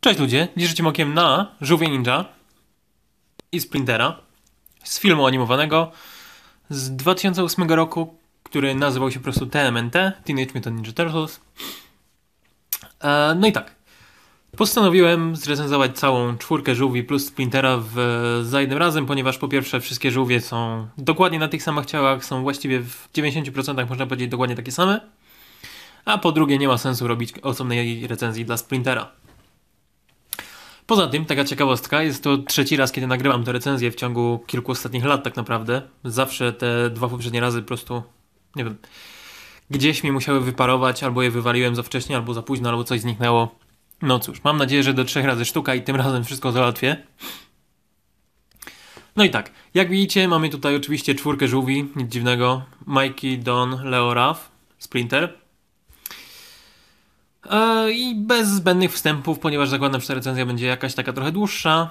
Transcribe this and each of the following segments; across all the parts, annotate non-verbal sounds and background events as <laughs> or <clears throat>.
Cześć ludzie, dziś okiem na Żółwie Ninja i Splintera z filmu animowanego z 2008 roku, który nazywał się po prostu TMNT, Teenage Mutant Ninja Turtles. E, no i tak, postanowiłem zrecenzować całą czwórkę żółwi plus Splintera w, za jednym razem, ponieważ po pierwsze wszystkie żółwie są dokładnie na tych samych ciałach, są właściwie w 90% można powiedzieć dokładnie takie same, a po drugie nie ma sensu robić osobnej recenzji dla Splintera. Poza tym, taka ciekawostka, jest to trzeci raz, kiedy nagrywam tę recenzję w ciągu kilku ostatnich lat tak naprawdę. Zawsze te dwa poprzednie razy po prostu, nie wiem, gdzieś mi musiały wyparować, albo je wywaliłem za wcześnie, albo za późno, albo coś zniknęło. No cóż, mam nadzieję, że do trzech razy sztuka i tym razem wszystko załatwię. No i tak, jak widzicie, mamy tutaj oczywiście czwórkę żółwi, nic dziwnego. Mikey, Don, Leo, Raf, Sprinter. E, I bez zbędnych wstępów, ponieważ zakładam, że ta recenzja będzie jakaś taka trochę dłuższa,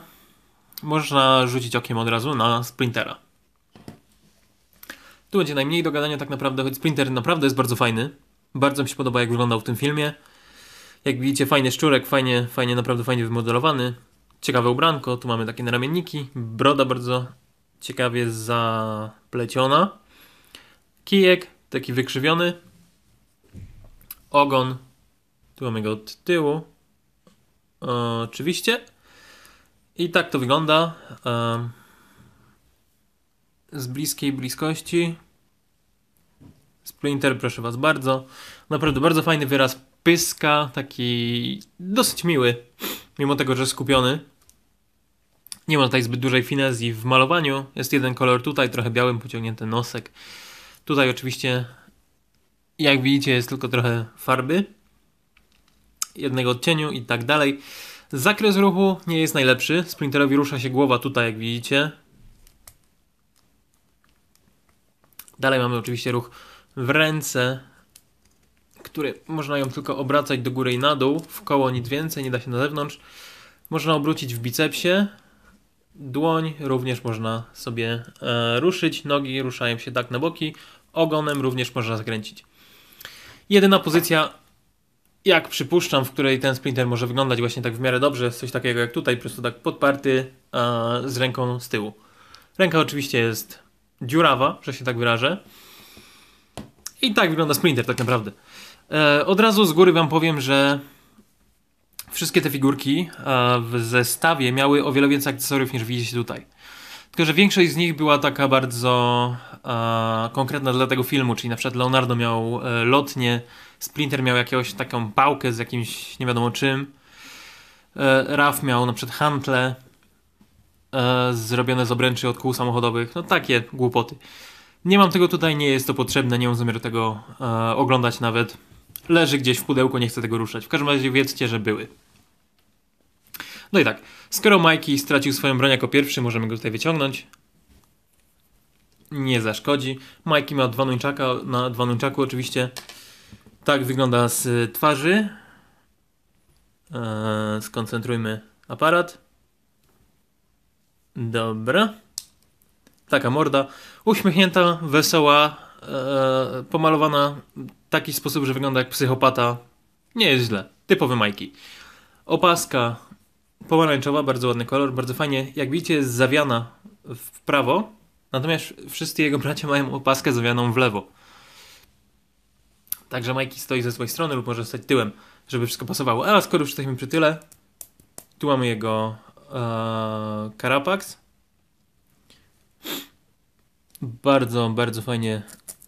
można rzucić okiem od razu na Sprintera. Tu będzie najmniej do gadania tak naprawdę, choć Sprinter naprawdę jest bardzo fajny. Bardzo mi się podoba, jak wyglądał w tym filmie. Jak widzicie, fajny szczurek, fajnie, fajnie naprawdę fajnie wymodelowany. Ciekawe ubranko, tu mamy takie naramienniki. Broda bardzo ciekawie zapleciona. Kijek, taki wykrzywiony. Ogon, tu mamy go od tyłu. E, oczywiście. I tak to wygląda. E, z bliskiej bliskości. Splinter, proszę Was bardzo. Naprawdę bardzo fajny wyraz pyska, taki dosyć miły, mimo tego, że skupiony. Nie ma tutaj zbyt dużej finezji w malowaniu. Jest jeden kolor tutaj, trochę białym pociągnięty nosek. Tutaj oczywiście, jak widzicie, jest tylko trochę farby jednego odcieniu i tak dalej. Zakres ruchu nie jest najlepszy. Sprinterowi rusza się głowa tutaj, jak widzicie. Dalej mamy oczywiście ruch w ręce, który można ją tylko obracać do góry i na dół, w koło nic więcej, nie da się na zewnątrz. Można obrócić w bicepsie, dłoń również można sobie e, ruszyć, nogi ruszają się tak na boki, ogonem również można zakręcić. Jedyna pozycja, jak przypuszczam, w której ten sprinter może wyglądać właśnie tak w miarę dobrze, coś takiego jak tutaj, po prostu tak podparty e, z ręką z tyłu. Ręka oczywiście jest dziurawa, że się tak wyrażę. I tak wygląda sprinter tak naprawdę. E, od razu z góry wam powiem, że wszystkie te figurki e, w zestawie miały o wiele więcej akcesoriów niż widzicie tutaj. Tylko, że większość z nich była taka bardzo e, konkretna dla tego filmu, czyli na przykład Leonardo miał e, lotnię, Splinter miał jakąś taką pałkę z jakimś nie wiadomo czym, e, Raf miał na przykład hantle e, zrobione z obręczy od kół samochodowych, no takie głupoty. Nie mam tego tutaj, nie jest to potrzebne, nie mam zamiaru tego e, oglądać nawet. Leży gdzieś w pudełku, nie chcę tego ruszać. W każdym razie wiedzcie, że były. No i tak, skoro Mikey stracił swoją broń jako pierwszy, możemy go tutaj wyciągnąć. Nie zaszkodzi. Mikey ma dwa nuńczaka, na dwa nuńczaku oczywiście. Tak wygląda z twarzy. Eee, skoncentrujmy aparat. Dobra. Taka morda. Uśmiechnięta, wesoła, eee, pomalowana w taki sposób, że wygląda jak psychopata. Nie jest źle. Typowy Mikey. Opaska pomarańczowa, bardzo ładny kolor, bardzo fajnie. Jak widzicie, jest zawiana w prawo, natomiast wszyscy jego bracia mają opaskę zawianą w lewo. Także Majki stoi ze swojej strony lub może stać tyłem, żeby wszystko pasowało. Ale skoro już jesteśmy przy tyle, tu mamy jego e, Karapaks. Bardzo, bardzo fajnie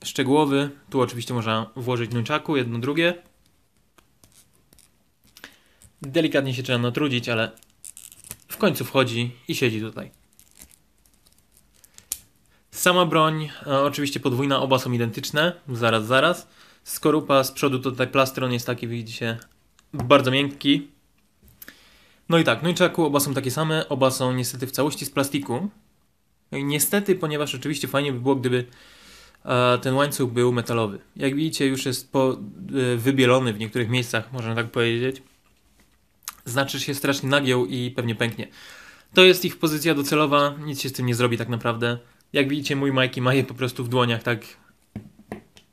szczegółowy. Tu oczywiście można włożyć nunczaku, jedno, drugie. Delikatnie się trzeba natrudzić, ale końcu wchodzi i siedzi tutaj. Sama broń, e, oczywiście podwójna, oba są identyczne, zaraz, zaraz. Skorupa z przodu tutaj plastron jest taki, widzicie, bardzo miękki. No i tak, no i czaku, oba są takie same, oba są niestety w całości z plastiku. No i niestety, ponieważ oczywiście fajnie by było, gdyby e, ten łańcuch był metalowy. Jak widzicie, już jest po, e, wybielony w niektórych miejscach, można tak powiedzieć znaczy się strasznie nagieł i pewnie pęknie. To jest ich pozycja docelowa, nic się z tym nie zrobi tak naprawdę. Jak widzicie, mój Majki ma je po prostu w dłoniach, tak.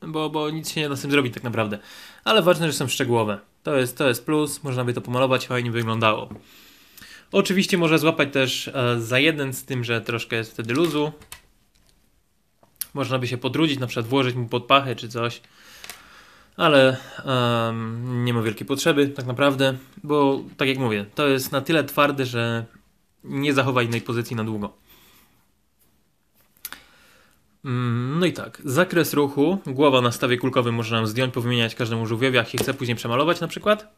Bo, bo nic się nie da z tym zrobić tak naprawdę. Ale ważne, że są szczegółowe. To jest, to jest plus, można by to pomalować, fajnie wyglądało. Oczywiście można złapać też e, za jeden z tym, że troszkę jest wtedy luzu. Można by się podrudzić, na przykład włożyć mu pod pachę czy coś ale um, nie ma wielkiej potrzeby tak naprawdę, bo tak jak mówię, to jest na tyle twardy, że nie zachowa innej pozycji na długo. Mm, no i tak, zakres ruchu, głowa na stawie kulkowym można nam zdjąć, powymieniać każdemu żółwiowi, jak chcę chce później przemalować na przykład.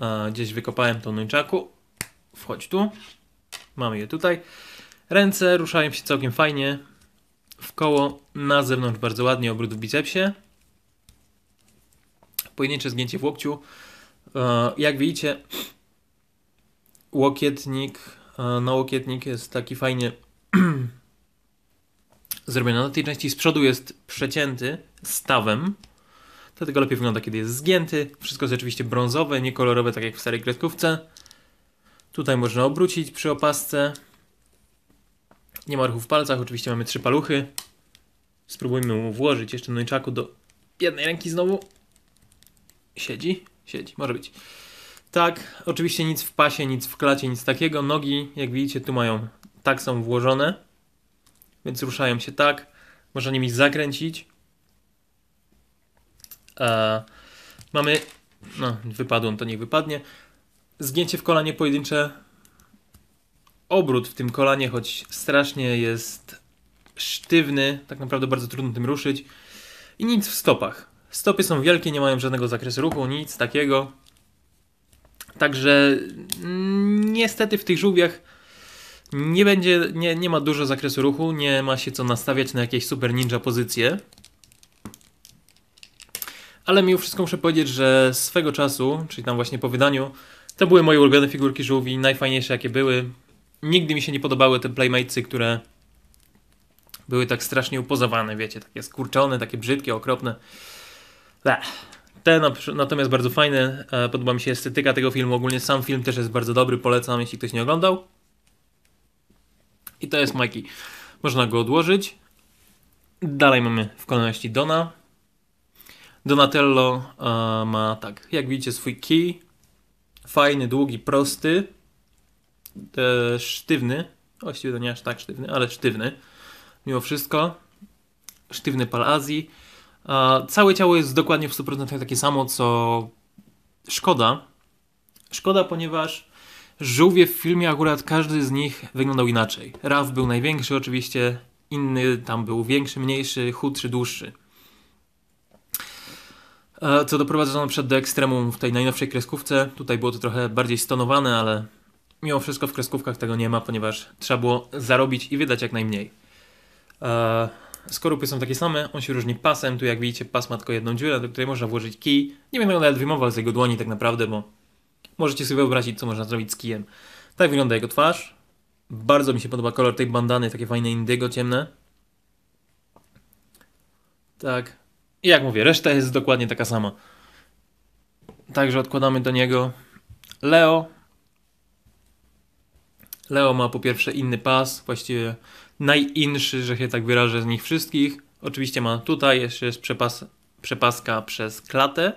A, gdzieś wykopałem tą nuńczaku. Wchodź tu. Mamy je tutaj. Ręce ruszają się całkiem fajnie. W koło, na zewnątrz bardzo ładnie, obrót w bicepsie pojedyncze zgięcie w łokciu. E, jak widzicie, łokietnik, e, na no łokietnik jest taki fajnie <clears throat> zrobiony. Na tej części z przodu jest przecięty stawem, dlatego lepiej wygląda, kiedy jest zgięty. Wszystko jest oczywiście brązowe, niekolorowe, tak jak w starej kredkówce. Tutaj można obrócić przy opasce. Nie ma ruchu w palcach, oczywiście mamy trzy paluchy. Spróbujmy mu włożyć jeszcze nojczaku do jednej ręki znowu. Siedzi? Siedzi, może być. Tak, oczywiście nic w pasie, nic w klacie, nic takiego. Nogi, jak widzicie, tu mają, tak są włożone, więc ruszają się tak. Można nimi zakręcić. Eee, mamy, no wypadłem, to niech wypadnie. Zgięcie w kolanie pojedyncze. Obrót w tym kolanie, choć strasznie jest sztywny, tak naprawdę bardzo trudno tym ruszyć. I nic w stopach. Stopy są wielkie, nie mają żadnego zakresu ruchu, nic takiego. Także mm, niestety w tych żółwiach nie będzie, nie, nie ma dużo zakresu ruchu, nie ma się co nastawiać na jakieś super ninja pozycje. Ale mimo wszystko muszę powiedzieć, że swego czasu, czyli tam właśnie po wydaniu, to były moje ulubione figurki żółwi, najfajniejsze jakie były. Nigdy mi się nie podobały te playmatesy, które były tak strasznie upozowane, wiecie, takie skurczone, takie brzydkie, okropne. Te natomiast bardzo fajne, podoba mi się estetyka tego filmu, ogólnie sam film też jest bardzo dobry, polecam jeśli ktoś nie oglądał. I to jest Mikey. Można go odłożyć. Dalej mamy w kolejności Dona. Donatello e, ma tak, jak widzicie swój kij. Fajny, długi, prosty. E, sztywny. Właściwie to nie aż tak sztywny, ale sztywny. Mimo wszystko. Sztywny pal Azji Całe ciało jest dokładnie w 100% takie samo, co szkoda. Szkoda, ponieważ żółwie w filmie akurat każdy z nich wyglądał inaczej. Raf był największy oczywiście, inny tam był większy, mniejszy, chudszy, dłuższy. Co doprowadzono przed do ekstremum w tej najnowszej kreskówce. Tutaj było to trochę bardziej stonowane, ale mimo wszystko w kreskówkach tego nie ma, ponieważ trzeba było zarobić i wydać jak najmniej. Eee Skorupy są takie same, on się różni pasem. Tu jak widzicie, pas ma tylko jedną dziurę, do której można włożyć kij. Nie wiem, będę nawet wyjmował z jego dłoni tak naprawdę, bo możecie sobie wyobrazić, co można zrobić z kijem. Tak wygląda jego twarz. Bardzo mi się podoba kolor tej bandany, takie fajne indygo ciemne. Tak. I jak mówię, reszta jest dokładnie taka sama. Także odkładamy do niego. Leo Leo ma po pierwsze inny pas, właściwie najinszy, że się tak wyrażę, z nich wszystkich. Oczywiście ma tutaj, jeszcze jest przepas, przepaska przez klatę,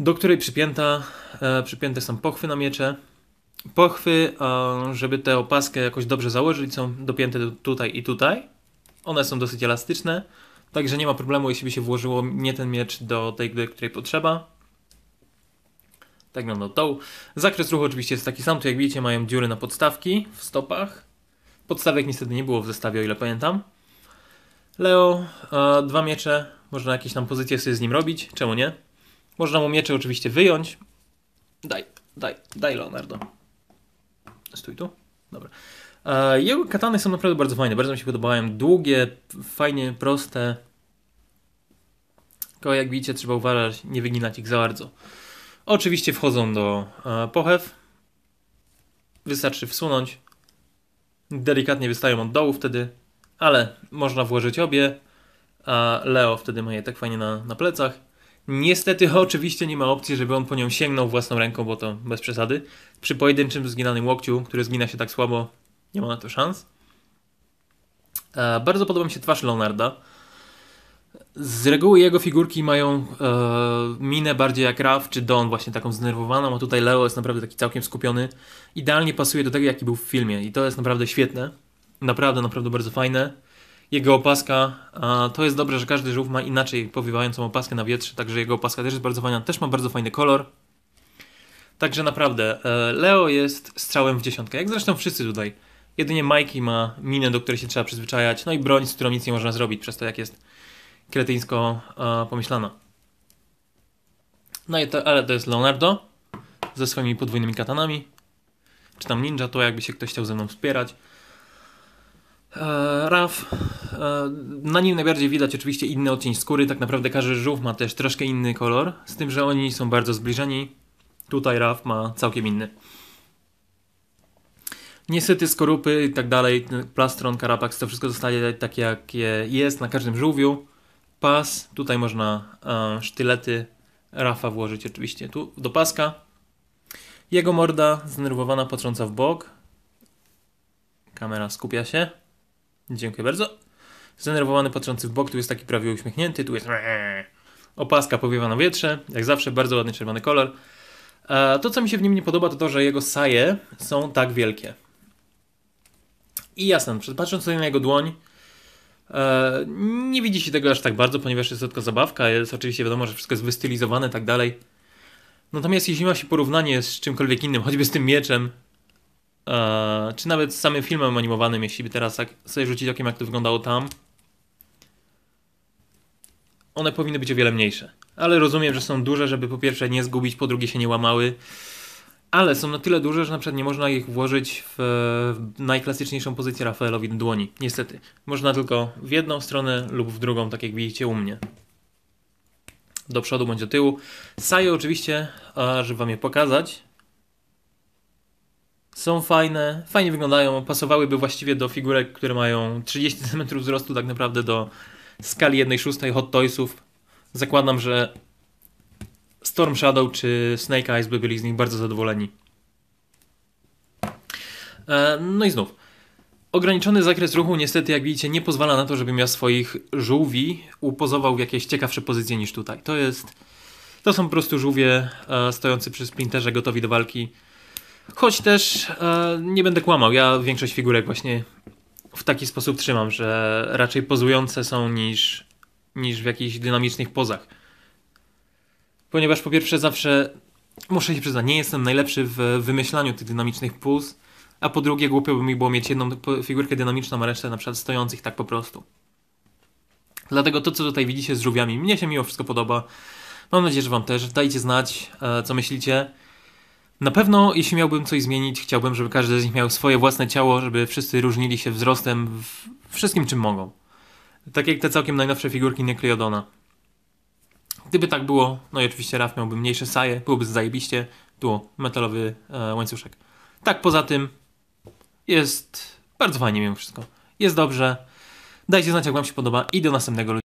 do której przypięta, e, przypięte są pochwy na miecze. Pochwy, e, żeby tę opaskę jakoś dobrze założyć, są dopięte tutaj i tutaj. One są dosyć elastyczne, także nie ma problemu, jeśli by się włożyło nie ten miecz do tej, do której potrzeba. Tak wygląda dołu. Zakres ruchu oczywiście jest taki sam, tu jak widzicie mają dziury na podstawki w stopach. Podstawek niestety nie było w zestawie, o ile pamiętam. Leo, e, dwa miecze, można jakieś tam pozycje sobie z nim robić, czemu nie? Można mu miecze oczywiście wyjąć. Daj, daj, daj Leonardo. Stój tu. Dobra. E, jego katany są naprawdę bardzo fajne, bardzo mi się podobają. Długie, fajnie, proste. Tylko jak widzicie trzeba uważać, nie wyginać ich za bardzo. Oczywiście wchodzą do e, pochew. Wystarczy wsunąć. Delikatnie wystają od dołu wtedy, ale można włożyć obie. A Leo wtedy ma je tak fajnie na, na plecach. Niestety <laughs> oczywiście nie ma opcji, żeby on po nią sięgnął własną ręką, bo to bez przesady. Przy pojedynczym zginanym łokciu, który zgina się tak słabo, nie ma na to szans. E, bardzo podoba mi się twarz Leonarda. Z reguły jego figurki mają e, minę bardziej jak Raf czy Don, właśnie taką zdenerwowaną, a tutaj Leo jest naprawdę taki całkiem skupiony. Idealnie pasuje do tego, jaki był w filmie i to jest naprawdę świetne. Naprawdę, naprawdę bardzo fajne. Jego opaska, to jest dobre, że każdy żółw ma inaczej powiewającą opaskę na wietrze, także jego opaska też jest bardzo fajna, też ma bardzo fajny kolor. Także naprawdę, e, Leo jest strzałem w dziesiątkę, jak zresztą wszyscy tutaj. Jedynie Mikey ma minę, do której się trzeba przyzwyczajać, no i broń, z którą nic nie można zrobić przez to, jak jest kretyńsko e, pomyślana. No i to, ale to jest Leonardo ze swoimi podwójnymi katanami. Czy tam ninja, to jakby się ktoś chciał ze mną wspierać. E, Raf. E, na nim najbardziej widać oczywiście inny odcień skóry. Tak naprawdę każdy żółw ma też troszkę inny kolor. Z tym, że oni są bardzo zbliżeni. Tutaj Raf ma całkiem inny. Niestety skorupy i tak dalej, plastron, karapaks, to wszystko zostaje tak jakie jest na każdym żółwiu pas, tutaj można e, sztylety Rafa włożyć oczywiście tu do paska. Jego morda zdenerwowana patrząca w bok. Kamera skupia się. Dziękuję bardzo. Zdenerwowany patrzący w bok, tu jest taki prawie uśmiechnięty, tu jest opaska powiewa na wietrze, jak zawsze bardzo ładny czerwony kolor. E, to co mi się w nim nie podoba to to, że jego saje są tak wielkie. I jasne, patrząc sobie na jego dłoń, E, nie widzi się tego aż tak bardzo, ponieważ jest to tylko zabawka, jest oczywiście wiadomo, że wszystko jest wystylizowane i tak dalej. Natomiast jeśli ma się porównanie z czymkolwiek innym, choćby z tym mieczem, e, czy nawet z samym filmem animowanym, jeśli by teraz tak sobie rzucić okiem, jak to wyglądało tam, one powinny być o wiele mniejsze. Ale rozumiem, że są duże, żeby po pierwsze nie zgubić, po drugie się nie łamały ale są na tyle duże, że na przykład nie można ich włożyć w, w najklasyczniejszą pozycję Rafaelowi do dłoni. Niestety. Można tylko w jedną stronę lub w drugą, tak jak widzicie u mnie. Do przodu bądź do tyłu. Saje oczywiście, a żeby wam je pokazać, są fajne, fajnie wyglądają, pasowałyby właściwie do figurek, które mają 30 cm wzrostu tak naprawdę do skali 1,6 Hot Toysów. Zakładam, że Storm Shadow czy Snake Eyes by byli z nich bardzo zadowoleni. E, no i znów. Ograniczony zakres ruchu niestety, jak widzicie, nie pozwala na to, żebym ja swoich żółwi upozował w jakieś ciekawsze pozycje niż tutaj. To jest... To są po prostu żółwie e, stojący przy splinterze, gotowi do walki. Choć też e, nie będę kłamał, ja większość figurek właśnie w taki sposób trzymam, że raczej pozujące są niż, niż w jakichś dynamicznych pozach ponieważ po pierwsze zawsze, muszę się przyznać, nie jestem najlepszy w wymyślaniu tych dynamicznych puls, a po drugie głupio by mi było mieć jedną figurkę dynamiczną, a resztę na przykład stojących tak po prostu. Dlatego to, co tutaj widzicie z żółwiami, mnie się mimo wszystko podoba. Mam nadzieję, że Wam też. Dajcie znać, e, co myślicie. Na pewno, jeśli miałbym coś zmienić, chciałbym, żeby każdy z nich miał swoje własne ciało, żeby wszyscy różnili się wzrostem, w wszystkim czym mogą. Tak jak te całkiem najnowsze figurki Nekleodona. Gdyby tak było, no i oczywiście RAF miałby mniejsze saje, byłoby zajebiście, było metalowy e, łańcuszek. Tak, poza tym jest bardzo fajnie mimo wszystko. Jest dobrze. Dajcie znać, jak Wam się podoba i do następnego